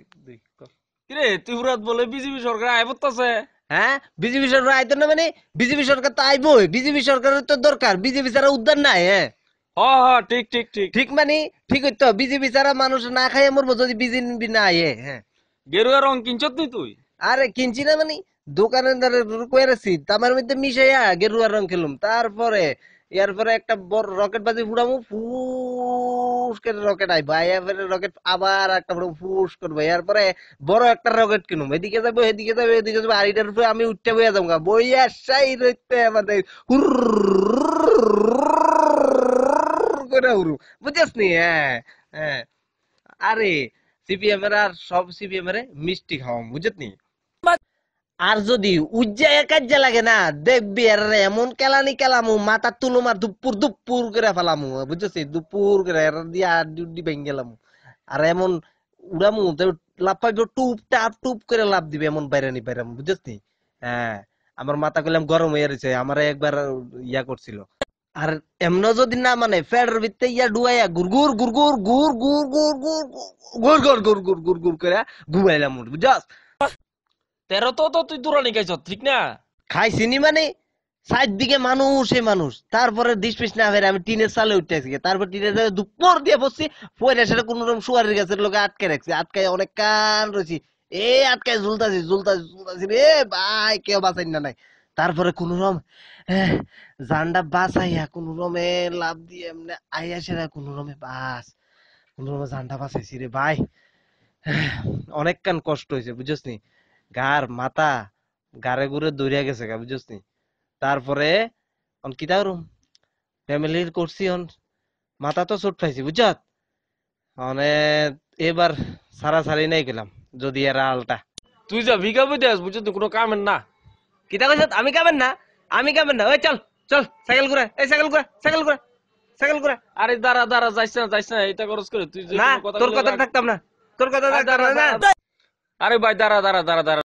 এক দুই কিরে বলে বিজেপি সরকার হ্যাঁ বিজেপি সরকার আইতো না মানে বিজেপি সরকার তো আইবই বিজেপি সরকারের তো দরকার বিজেপি ছাড়া উদ্ধার নাই হ্যাঁ ঠিক ঠিক ঠিক ঠিক মানে ঠিক বিজেপি ছাড়া মানুষ না খাইয়ে যদি বিজেপি না আইয়ে হ্যাঁ, হ্যাঁ গেরুয়া রং কিনছত তুই তুই আরে কিনছি না মানে দোকানদারের কইরাছি তামার মধ্যে মিশাইয়া গেরুয়া রং খেলুম তারপরে এরপরে একটা বড় রকেট বাজি ফুড়ামু রকেট আইব আইয়া রকেট আবার একটা বড় ফুস করবো এরপরে বড় একটা রকেট কিনুম এদিকে যাবো এদিকে যাবো এদিকে যাবো আর এটার উপরে আমি উঠতে বইয়া যাবো বইয়া সাই রইতে আমাদের করে উড়ু বুঝেস নি হ্যাঁ হ্যাঁ আরে সিপিএম এর আর সব সিপিএম এর মিষ্টি খাওয়াম বুঝেছ নি আর যদি উজ্জায় কাজে লাগে না দেখবি আর এমন কেলানি কেলামু মাথা তুলুম আর দুপুর দুপুর করে ফেলামু বুঝছিস দুপুর করে আর দিয়ে আর ডিউটি ভেঙে গেলাম আর এমন উড়ামু লাভ পাইব টুপ টাপ টুপ করে লাভ দিবে এমন বাইরে নি বাইরাম বুঝছিস হ্যাঁ আমার মাথা কইলাম গরম হয়ে রয়েছে আমার একবার ইয়া করছিল আর এমন যদি না মানে ফেডের ভিতরে ইয়া ডুয়াইয়া গুরগুর গুরগুর গুর গুর গুর গুর গুর গুর গুর গুর গুর গুর করে ঘুমাইলাম বুঝছ তেরো তো তো তুই দূরানি খাইছ ঠিক না খাইছি নি মানে সাইড দিকে মানুষ এ মানুষ তারপরে দিস পিস না ফেরে আমি টিনের চালে উঠতে তারপর টিনের চালে দুপুর দিয়ে বসছি পরে সেটা কোন রকম শুয়ারের গাছের লোকে আটকে রাখছি আটকায় অনেক কান রয়েছি এ আটকায় ঝুলতাছি ঝুলতাছি ঝুলতাছি রে ভাই কেউ বাঁচাই না নাই তারপরে কোন রম জানটা বাঁচাইয়া কোন রমে লাভ দিয়ে এমনি আইয়া সেরা কোন রমে বাস কোন রমে জানটা বাঁচাইছি রে ভাই অনেক কান কষ্ট হয়েছে বুঝছনি গার মাথা গারে গুরে দৌড়িয়া গেছে গা বুঝছি তারপরে অন কি তারুম ফ্যামিলির করছি অন মাথা তো চোট পাইছি বুঝছ মানে এবার সারা সারি নাই গেলাম যদি এরা আলটা তুই যা ভিগা বুঝে আস বুঝছ কোনো কামের না কিতা কইছত আমি কামের না আমি কামের না ওই চল চল সাইকেল ঘুরা এই সাইকেল ঘুরা সাইকেল ঘুরা সাইকেল ঘুরা আরে দাঁড়া দাঁড়া যাইছ না যাইছ না এটা খরচ করে তুই না তোর কথা থাকতাম না তোর কথা থাকতাম না আরে ভাই দাঁড়া দাঁড়া দাঁড়া দাঁড়া